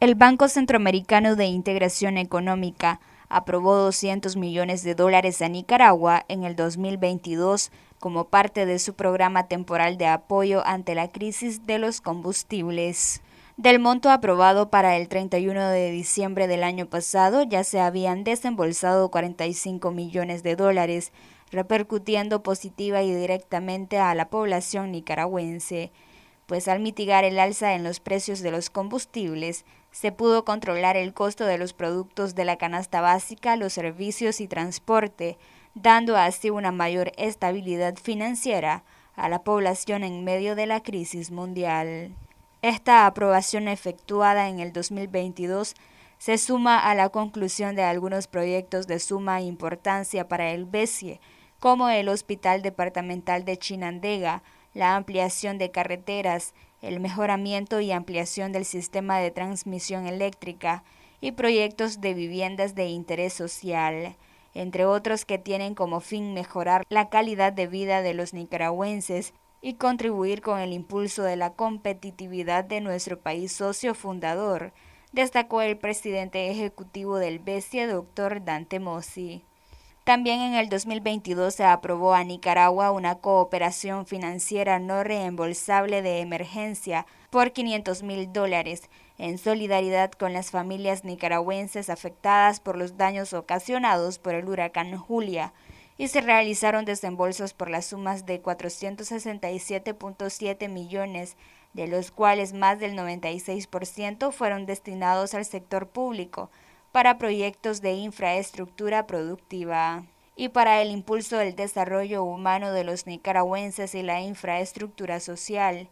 El Banco Centroamericano de Integración Económica aprobó 200 millones de dólares a Nicaragua en el 2022 como parte de su programa temporal de apoyo ante la crisis de los combustibles. Del monto aprobado para el 31 de diciembre del año pasado ya se habían desembolsado 45 millones de dólares, repercutiendo positiva y directamente a la población nicaragüense pues al mitigar el alza en los precios de los combustibles, se pudo controlar el costo de los productos de la canasta básica, los servicios y transporte, dando así una mayor estabilidad financiera a la población en medio de la crisis mundial. Esta aprobación efectuada en el 2022 se suma a la conclusión de algunos proyectos de suma importancia para el BESIE, como el Hospital Departamental de Chinandega, la ampliación de carreteras, el mejoramiento y ampliación del sistema de transmisión eléctrica y proyectos de viviendas de interés social, entre otros que tienen como fin mejorar la calidad de vida de los nicaragüenses y contribuir con el impulso de la competitividad de nuestro país socio fundador, destacó el presidente ejecutivo del BESIA, doctor Dante Mossi. También en el 2022 se aprobó a Nicaragua una cooperación financiera no reembolsable de emergencia por 500 mil dólares en solidaridad con las familias nicaragüenses afectadas por los daños ocasionados por el huracán Julia y se realizaron desembolsos por las sumas de 467.7 millones, de los cuales más del 96% fueron destinados al sector público, para proyectos de infraestructura productiva y para el impulso del desarrollo humano de los nicaragüenses y la infraestructura social,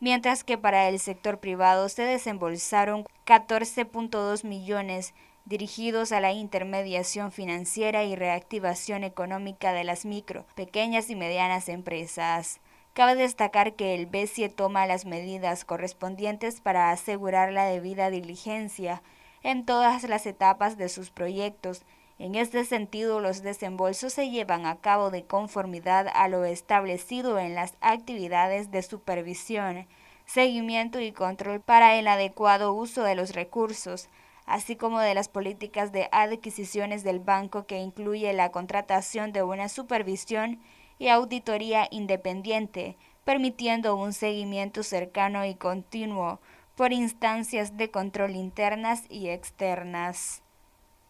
mientras que para el sector privado se desembolsaron 14.2 millones dirigidos a la intermediación financiera y reactivación económica de las micro, pequeñas y medianas empresas. Cabe destacar que el BCE toma las medidas correspondientes para asegurar la debida diligencia en todas las etapas de sus proyectos. En este sentido, los desembolsos se llevan a cabo de conformidad a lo establecido en las actividades de supervisión, seguimiento y control para el adecuado uso de los recursos, así como de las políticas de adquisiciones del banco que incluye la contratación de una supervisión y auditoría independiente, permitiendo un seguimiento cercano y continuo por instancias de control internas y externas.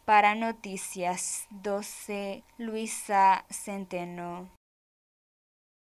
Para Noticias 12, Luisa Centeno.